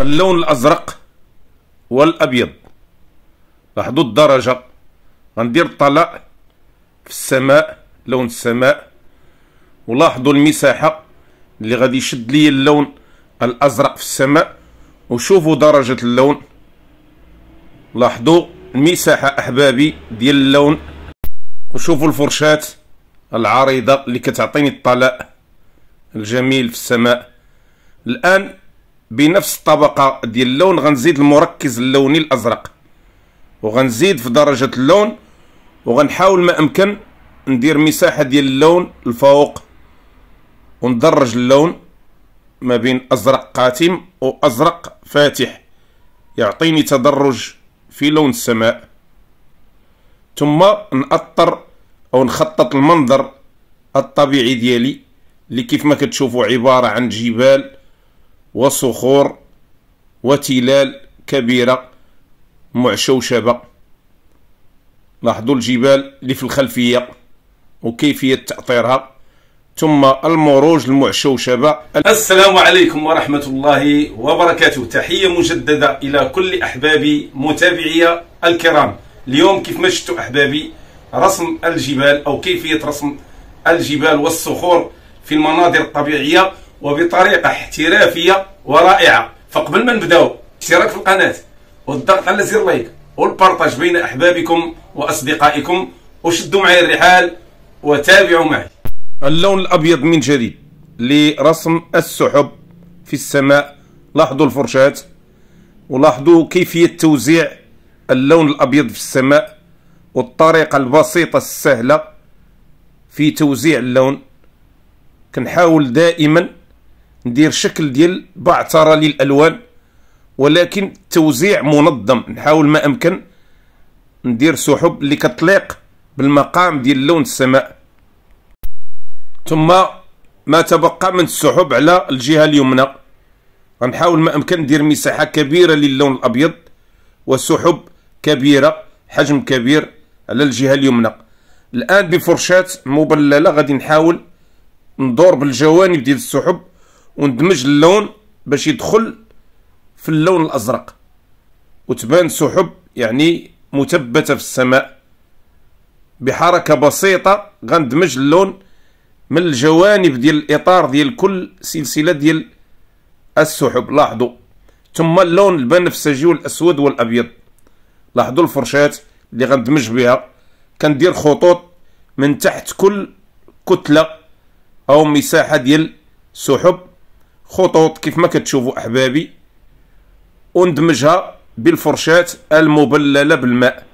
اللون الازرق والابيض لاحظوا الدرجه غندير الطلاء في السماء لون السماء ولاحظوا المساحه اللي غادي يشد لي اللون الازرق في السماء وشوفوا درجه اللون لاحظوا المساحه احبابي ديال اللون وشوفوا الفرشات العريضه اللي كتعطيني الطلاء الجميل في السماء الان بنفس الطبقه ديال اللون غنزيد المركز اللوني الازرق وغنزيد في درجه اللون وغنحاول ما امكن ندير مساحه ديال اللون الفوق وندرج اللون ما بين ازرق قاتم وازرق فاتح يعطيني تدرج في لون السماء ثم نأطر او نخطط المنظر الطبيعي ديالي اللي كيف ما كتشوفوا عباره عن جبال وصخور وتلال كبيرة معشوشبة لاحظوا الجبال اللي في الخلفية وكيفية تأطيرها ثم المروج المعشوشبة السلام عليكم ورحمة الله وبركاته تحية مجددة إلى كل أحبابي متابعي الكرام اليوم كيف ما أحبابي رسم الجبال أو كيفية رسم الجبال والصخور في المناظر الطبيعية وبطريقه احترافيه ورائعه فقبل ما نبدأ اشتراك في القناه والضغط على زر لايك والبرتاج بين احبابكم واصدقائكم وشدوا معي الرحال وتابعوا معي اللون الابيض من جديد لرسم السحب في السماء لاحظوا الفرشاة ولاحظوا كيفية توزيع اللون الأبيض في السماء والطريقة البسيطة السهلة في توزيع اللون كنحاول دائما ندير شكل ديال بعثرة للألوان ولكن توزيع منظم نحاول ما أمكن ندير سحب اللي كتليق بالمقام ديال لون السماء ثم ما تبقى من السحب على الجهة اليمنى غنحاول ما أمكن ندير مساحة كبيرة للون الأبيض وسحب كبيرة حجم كبير على الجهة اليمنى الآن بفرشاة مبللة غادي نحاول ندور بالجوانب ديال السحب وندمج اللون باش يدخل في اللون الازرق وتبان سحب يعني مثبته في السماء بحركه بسيطه غندمج اللون من الجوانب ديال الاطار ديال كل سلسله ديال السحب لاحظوا ثم اللون البنفسجي والاسود والابيض لاحظوا الفرشات اللي غندمج بها كندير خطوط من تحت كل كتله او مساحه ديال سحب خطوط كيف ما كتشوفوا احبابي وندمجها بالفرشاة المبللة بالماء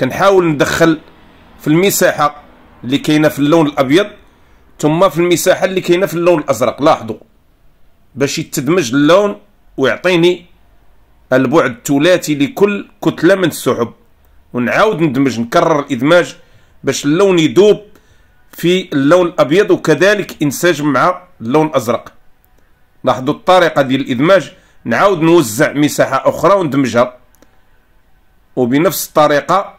كنحاول ندخل في المساحة اللي كاينه في اللون الابيض ثم في المساحة اللي كاينه في اللون الازرق لاحظوا باش يتدمج اللون ويعطيني البعد الثلاثي لكل كتلة من السحب ونعاود ندمج نكرر الادماج باش اللون يدوب في اللون الابيض وكذلك انسجم مع اللون الازرق لاحظوا الطريقه ديال الادماج نعاود نوزع مساحه اخرى وندمجها وبنفس الطريقه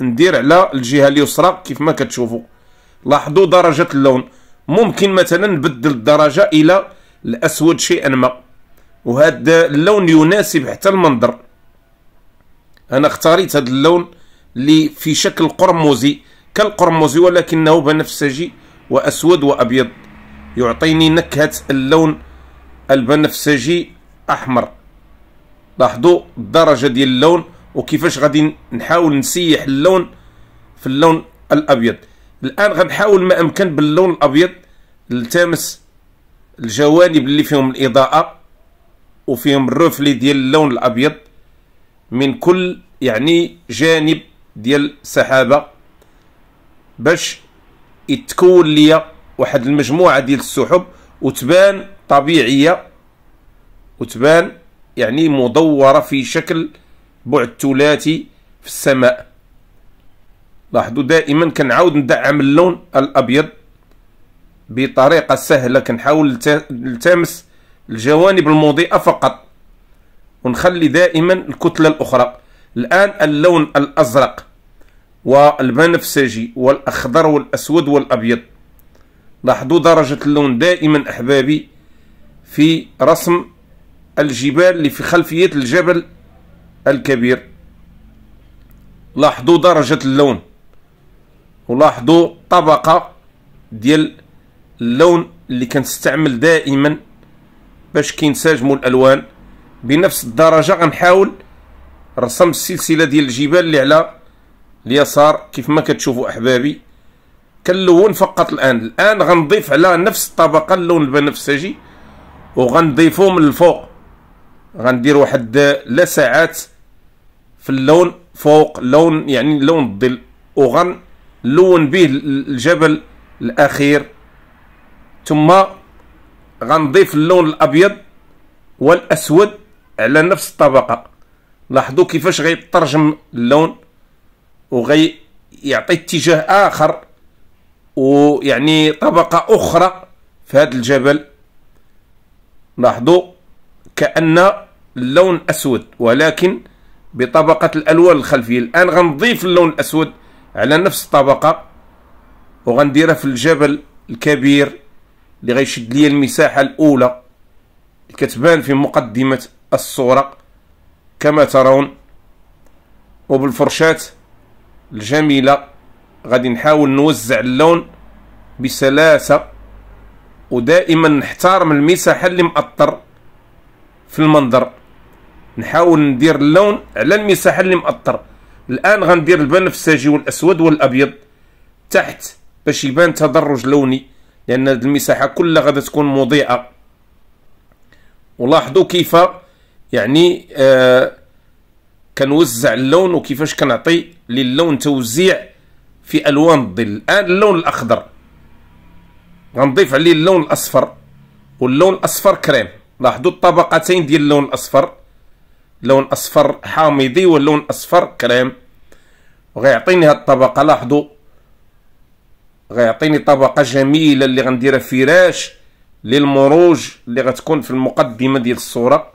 ندير على الجهه اليسرى كيف ما كتشوفوا لاحظوا درجه اللون ممكن مثلا نبدل الدرجه الى الاسود شيئا ما وهذا اللون يناسب حتى المنظر انا اختاريت هذا اللون اللي في شكل قرمزي كالقرمزي ولكنه بنفسجي واسود وابيض يعطيني نكهه اللون البنفسجي احمر لاحظوا الدرجه ديال اللون وكيفاش غادي نحاول نسيح اللون في اللون الابيض الان غنحاول ما امكن باللون الابيض نلتمس الجوانب اللي فيهم الاضاءه وفيهم الرفلي ديال اللون الابيض من كل يعني جانب ديال السحابه باش يتكون ليا واحد المجموعه ديال السحب وتبان طبيعية وتبان يعني مدورة في شكل بعد ثلاثي في السماء لاحظوا دائما كنعاود ندعم اللون الابيض بطريقه سهله كنحاول نلتمس الجوانب المضيئه فقط ونخلي دائما الكتله الاخرى الان اللون الازرق والبنفسجي والاخضر والاسود والابيض لاحظوا درجه اللون دائما احبابي في رسم الجبال اللي في خلفية الجبل الكبير لاحظوا درجة اللون ولاحظوا طبقة ديال اللون اللي كنستعمل دائما باش كينسجموا الالوان بنفس الدرجه غنحاول رسم السلسله ديال الجبال اللي على اليسار كيف ما كتشوفوا احبابي كنلون فقط الان الان غنضيف على نفس الطبقه اللون البنفسجي وغنضيفو من الفوق غندير واحد لسعات في اللون فوق لون يعني لون الظل وغنلون به الجبل الاخير ثم غنضيف اللون الابيض والاسود على نفس الطبقه لاحظوا كيفاش غيترجم اللون وغي يعطي اتجاه اخر ويعني طبقه اخرى في هذا الجبل لاحظوا كأن اللون أسود ولكن بطبقة الألوان الخلفية الآن غنضيف اللون الأسود على نفس الطبقة وغنديرها في الجبل الكبير اللي غيشد لي المساحة الأولى اللي كتبان في مقدمة الصورة كما ترون وبالفرشات الجميلة غادي نحاول نوزع اللون بسلاسة ودائما نحترم المساحة اللي مأطر في المنظر نحاول ندير اللون على المساحة اللي مأطر الآن غندير البنفسجي والأسود والأبيض تحت باش يبان تدرج لوني لأن هذه المساحة كلها غادا تكون مضيئة ولاحظوا كيف يعني آه كنوزع اللون وكيفاش كنعطي للون توزيع في ألوان الظل الآن اللون الأخضر غنضيف عليه اللون الاصفر واللون الاصفر كريم لاحظوا الطبقتين ديال اللون الاصفر لون اصفر حامضي واللون اصفر كريم وغيعطيني هاد الطبقه لاحظوا غيعطيني طبقه جميله اللي غنديرها فراش للمروج اللي غتكون في المقدمه ديال الصوره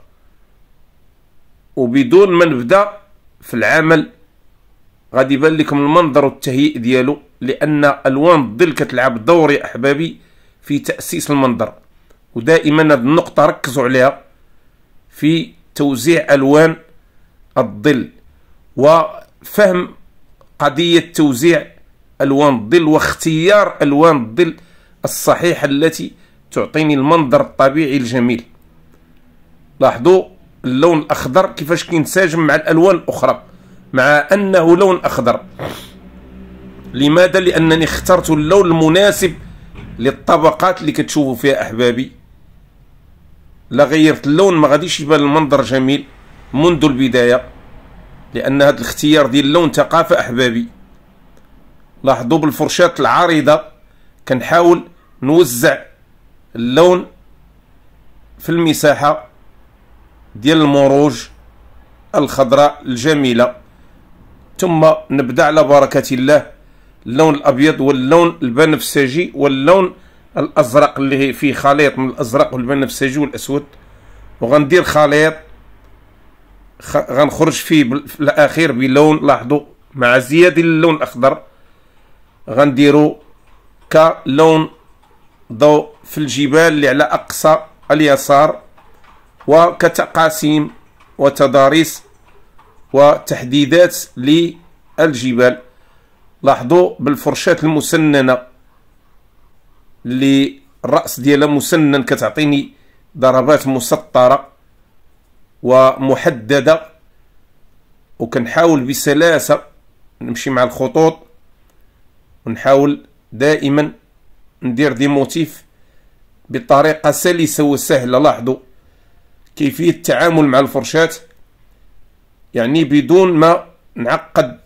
وبدون ما نبدا في العمل غادي يبان لكم المنظر والتهيئ ديالو لان الوان الظل كتلعب دور يا احبابي في تأسيس المنظر ودائما هذه النقطة ركزوا عليها في توزيع ألوان الظل وفهم قضية توزيع ألوان الظل واختيار ألوان الظل الصحيحة التي تعطيني المنظر الطبيعي الجميل لاحظوا اللون الأخضر كيفاش كينسجم مع الألوان الأخرى مع أنه لون أخضر لماذا؟ لأنني اخترت اللون المناسب للطبقات اللي كتشوفوا فيها احبابي لا غيرت اللون ما غاديش يبان المنظر جميل منذ البدايه لان هذا الاختيار ديال اللون ثقافه احبابي لاحظوا بالفرشاه العريضه كنحاول نوزع اللون في المساحه ديال المروج الخضراء الجميله ثم نبدا على بركه الله اللون الابيض واللون البنفسجي واللون الازرق اللي فيه خليط من الازرق والبنفسجي والاسود وغندير خليط خ... غنخرج فيه بل... في الاخير بلون لاحظوا مع زياده اللون الاخضر غنديرو كلون ضوء في الجبال اللي على اقصى اليسار وكتقاسيم وتضاريس وتحديدات للجبال لاحظوا بالفرشاة المسننة اللي الرأس ديالها مسنن كتعطيني ضربات مسطرة ومحددة وكنحاول بسلاسة نمشي مع الخطوط ونحاول دائما ندير دي موتيف بطريقة سلسة وسهلة لاحظوا كيفية التعامل مع الفرشاة يعني بدون ما نعقد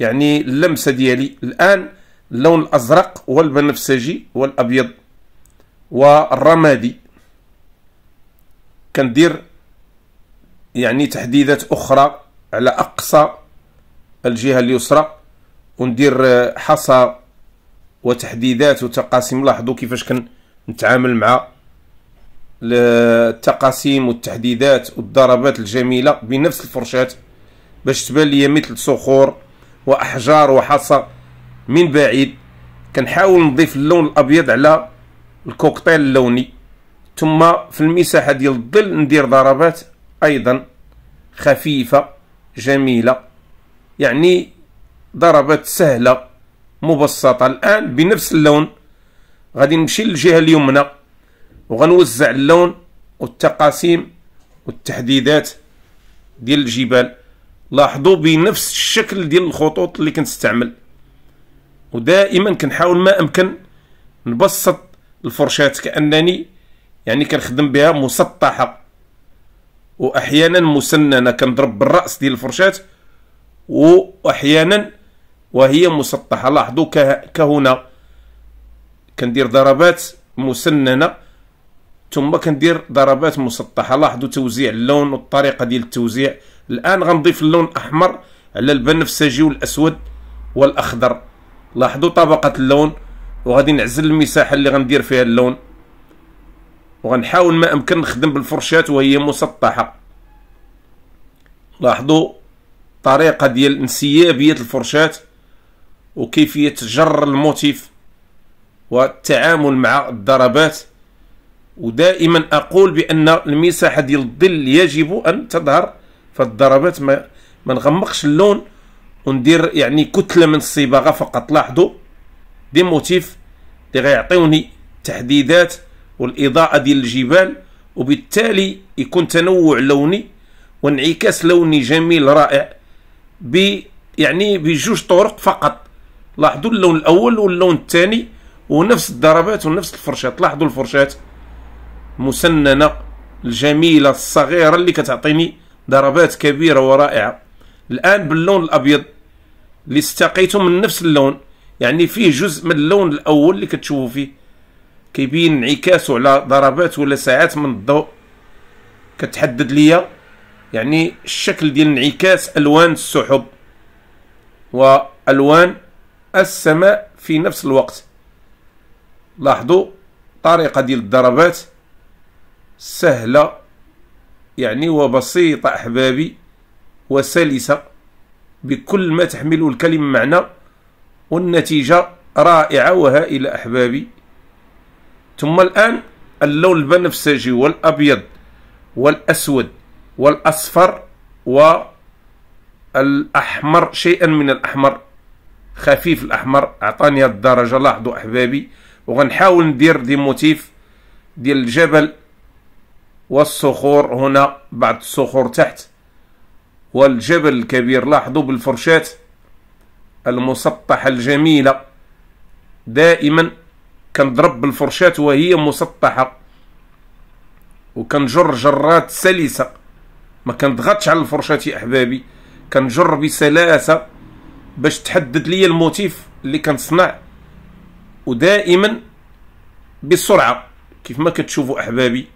يعني اللمسه ديالي الان اللون الازرق والبنفسجي والابيض والرمادي كندير يعني تحديدات اخرى على اقصى الجهه اليسرى وندير حصى وتحديدات وتقاسيم لاحظوا كيفاش كنتعامل مع التقاسيم والتحديدات والضربات الجميله بنفس الفرشات باش تبان لي مثل صخور واحجار وحصى من بعيد كنحاول نضيف اللون الابيض على الكوكتيل اللوني ثم في المساحه ديال الظل ندير ضربات ايضا خفيفه جميله يعني ضربات سهله مبسطه الان بنفس اللون غادي نمشي للجهه اليمنى وغنوزع اللون والتقاسيم والتحديدات ديال الجبال لاحظوا بنفس الشكل ديال الخطوط اللي كنستعمل ودائما كنحاول ما امكن نبسط الفرشات كانني يعني كنخدم بها مسطحه واحيانا مسننه كنضرب بالراس ديال الفرشات واحيانا وهي مسطحه لاحظوا كهنا كندير ضربات مسننه ثم كندير ضربات مسطحه لاحظوا توزيع اللون والطريقه ديال التوزيع الان غنضيف اللون الاحمر على البنفسجي والاسود والاخضر لاحظوا طبقه اللون وغادي نعزل المساحه اللي غندير فيها اللون وغنحاول ما امكن نخدم بالفرشات وهي مسطحه لاحظوا طريقه ديال انسيابيه الفرشات وكيفيه جر الموتيف والتعامل مع الضربات ودائما أقول بأن المساحة ديال الظل يجب أن تظهر الضربات ما, ما نغمقش اللون وندير يعني كتلة من الصباغة فقط لاحظوا دي موتيف اللي غيعطيوني تحديدات والإضاءة ديال الجبال وبالتالي يكون تنوع لوني وانعكاس لوني جميل رائع ب يعني بجوج طرق فقط لاحظوا اللون الأول واللون الثاني ونفس الضربات ونفس الفرشات لاحظوا الفرشات مسننه الجميله الصغيره اللي كتعطيني ضربات كبيره ورائعه الان باللون الابيض اللي استقيته من نفس اللون يعني فيه جزء من اللون الاول اللي كتشوفوا فيه كيبين انعكاسه على ضربات ولا ساعات من الضوء كتحدد ليا يعني الشكل ديال انعكاس الوان السحب والوان السماء في نفس الوقت لاحظوا طريقه ديال الضربات سهلة يعني وبسيطة أحبابي وسلسة بكل ما تحمله الكلمة معنى والنتيجة رائعة وهائلة أحبابي ثم الآن اللون البنفسجي والأبيض والأسود والأصفر والأحمر شيئا من الأحمر خفيف الأحمر أعطاني الدرجة لاحظوا أحبابي وغنحاول ندير دي موتيف ديال الجبل والصخور هنا بعض الصخور تحت والجبل الكبير لاحظوا بالفرشاة المسطحة الجميلة دائما كنضرب بالفرشاة وهي مسطحة وكنجر جرات سلسة ما كنضغطش على الفرشاة يا أحبابي كنجر بسلاسة باش تحدد لي الموتيف اللي كنصنع ودائما بسرعة كيف ما كتشوفوا أحبابي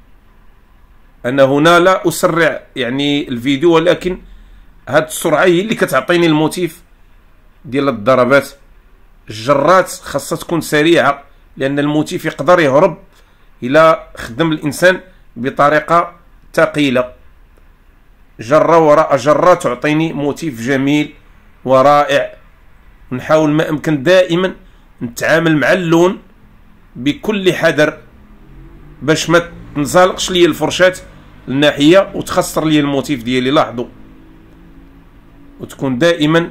انا هنا لا اسرع يعني الفيديو ولكن هاد السرعه هي اللي كتعطيني الموتيف ديال الضربات الجرات خاصها تكون سريعه لان الموتيف يقدر يهرب الى خدم الانسان بطريقه ثقيله جره وراء جره تعطيني موتيف جميل ورائع نحاول ما امكن دائما نتعامل مع اللون بكل حذر باش ما تنزلقش لي الفرشات الناحيه وتخسر لي الموتيف ديالي لاحظوا وتكون دائما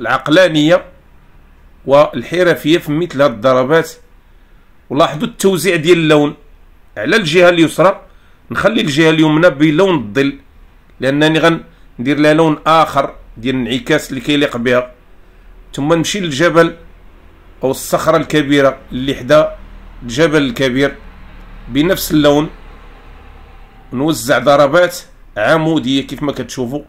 العقلانيه والحرفيه في مثل هذه الضربات ولاحظوا التوزيع ديال اللون على الجهه اليسرى نخلي الجهه اليمنى بلون الظل لانني غندير لها لون اخر ديال الانعكاس اللي كيليق بها ثم نمشي للجبل او الصخره الكبيره اللي حدا الجبل الكبير بنفس اللون نوزع ضربات عموديه كيف ما كتشوفوا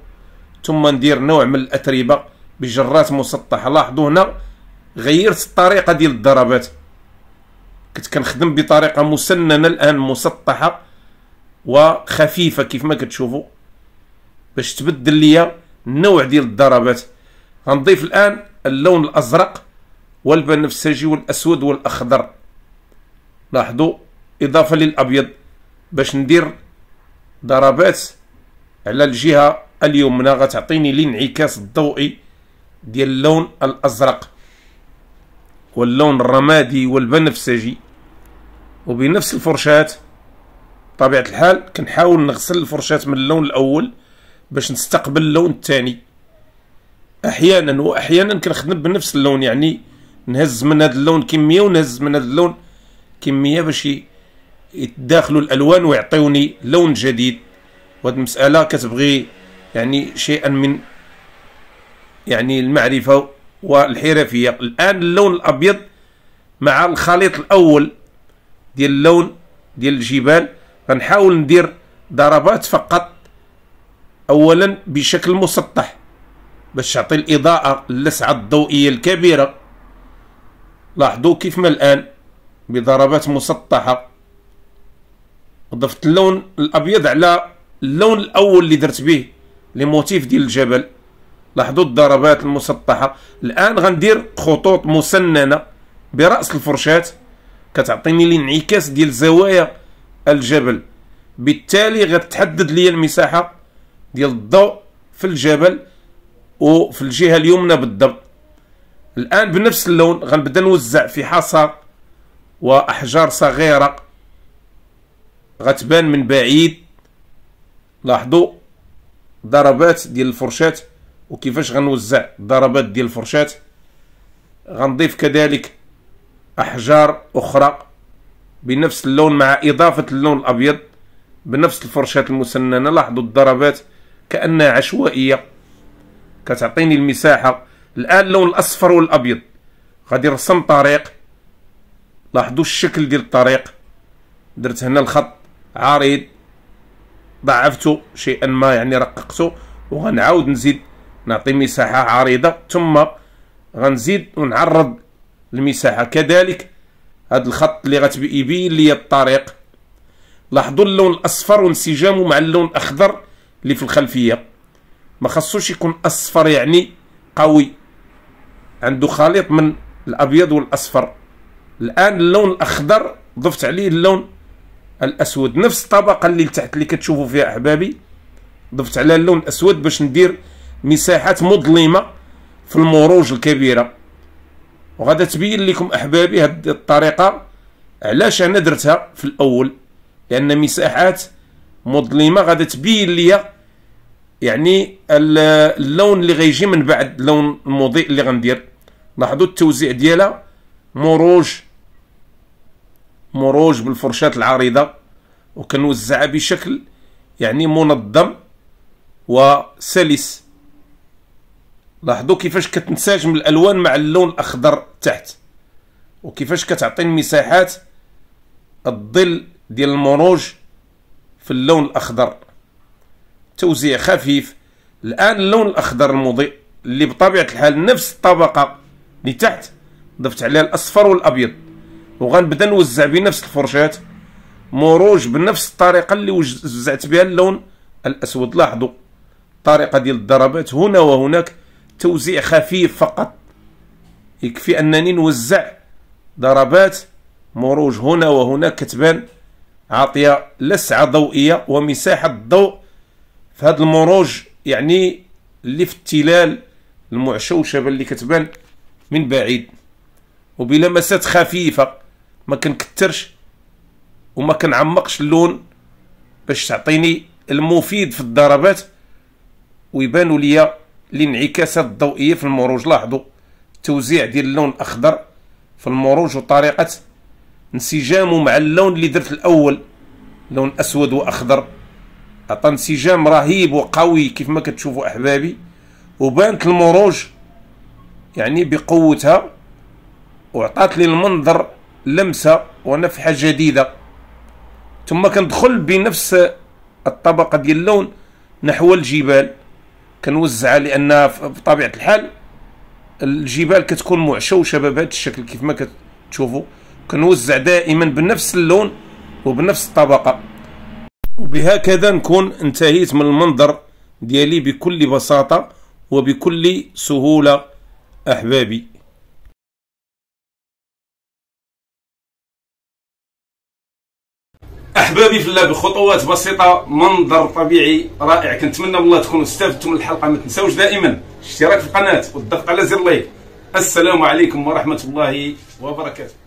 ثم ندير نوع من الاتربه بجرات مسطحه لاحظوا هنا غيرت الطريقه ديال الضربات كنت كنخدم بطريقه مسننه الان مسطحه وخفيفه كيف ما كتشوفوا باش تبدل ليا النوع ديال الضربات غنضيف الان اللون الازرق والبنفسجي والاسود والاخضر لاحظوا اضافه للابيض باش ندير ضربات على الجهه اليمنى غتعطيني الانعكاس الضوئي ديال اللون الازرق واللون الرمادي والبنفسجي وبنفس الفرشاة بطبيعه الحال كنحاول نغسل الفرشاة من اللون الاول باش نستقبل اللون الثاني احيانا واحيانا كنخدم بنفس اللون يعني نهز من هذا اللون كميه ونهز من هذا اللون كميه باش يتداخلوا الالوان ويعطيوني لون جديد وهذه المساله كتبغي يعني شيئا من يعني المعرفه والحرفيه الان اللون الابيض مع الخليط الاول ديال اللون ديال الجبال غنحاول ندير ضربات فقط اولا بشكل مسطح باش تعطي الاضاءه اللسعه الضوئيه الكبيره لاحظوا كيف ما الان بضربات مسطحه ضفت اللون الابيض على اللون الاول اللي درت به لي موتيف ديال الجبل لاحظوا الضربات المسطحه الان غندير خطوط مسننه براس الفرشاه كتعطيني الانعكاس ديال زوايا الجبل بالتالي غتحدد لي المساحه ديال الضوء في الجبل وفي الجهه اليمنى بالضبط الان بنفس اللون غنبدا نوزع في حصى واحجار صغيره غتبان من بعيد لاحظوا ضربات ديال الفرشات وكيفاش غنوزع ضربات ديال الفرشات غنضيف كذلك احجار اخرى بنفس اللون مع اضافه اللون الابيض بنفس الفرشات المسننه لاحظوا الضربات كانها عشوائيه كتعطيني المساحه الان اللون الاصفر والابيض غادي نرسم طريق لاحظوا الشكل ديال الطريق درت هنا الخط عريض ضعفته شيئا ما يعني رققته وغنعاود نزيد نعطي مساحة عريضة ثم غنزيد ونعرض المساحة كذلك هذا الخط اللي غتبين لي الطريق لاحظوا اللون الاصفر وانسجامه مع اللون الاخضر اللي في الخلفيه ما خصوش يكون اصفر يعني قوي عنده خليط من الابيض والاصفر الان اللون الاخضر ضفت عليه اللون الاسود نفس الطبقه اللي لتحت اللي كتشوفوا فيها احبابي ضفت على اللون الاسود باش ندير مساحات مظلمه في المروج الكبيره وغادا تبين لكم احبابي هذه الطريقه علاش انا درتها في الاول لان مساحات مظلمه غادا تبين ليا يعني اللون اللي غيجي من بعد اللون المضيء اللي غندير لاحظوا التوزيع ديالها مروج مروج بالفرشات العريضه وكنوزع بشكل يعني منظم وسلس لاحظوا كيفاش كتنسجم الالوان مع اللون الاخضر تحت وكيفاش كتعطي المساحات الظل ديال المروج في اللون الاخضر توزيع خفيف الان اللون الاخضر المضيء اللي بطبيعه الحال نفس الطبقه اللي تحت ضفت عليها الاصفر والابيض وغنبدا نوزع بنفس الفرشات مروج بنفس الطريقه اللي وزعت بها اللون الاسود لاحظوا الطريقه ديال الضربات هنا وهناك توزيع خفيف فقط يكفي انني نوزع ضربات مروج هنا وهناك كتبان عاطيه لسعه ضوئيه ومساحه الضوء في هذا المروج يعني اللي في التلال المعشوشه اللي كتبان من بعيد وبلمسات خفيفه ما كنكثرش وما كنعمقش اللون باش تعطيني المفيد في الضربات ويبانوا ليا الانعكاسات الضوئيه في المروج لاحظوا توزيع ديال اللون الاخضر في المروج وطريقه انسجامه مع اللون اللي درت الاول لون اسود واخضر عطى انسجام رهيب وقوي كيف ما كتشوفوا احبابي وبانت المروج يعني بقوتها وعطات لي المنظر لمسه ونفحه جديده ثم كندخل بنفس الطبقه ديال اللون نحو الجبال كنوزعها لان بطبيعه الحال الجبال كتكون معشوشه بهذا الشكل كيف ما كتشوفوا كنوزع دائما بنفس اللون وبنفس الطبقه وبهكذا نكون انتهيت من المنظر ديالي بكل بساطه وبكل سهوله احبابي احبابي في الله بخطوات بسيطه منظر طبيعي رائع كنتمنى والله تكونوا استفدتم من الحلقه ما تنساوش دائما الاشتراك في القناه والضغط على زر لايك السلام عليكم ورحمه الله وبركاته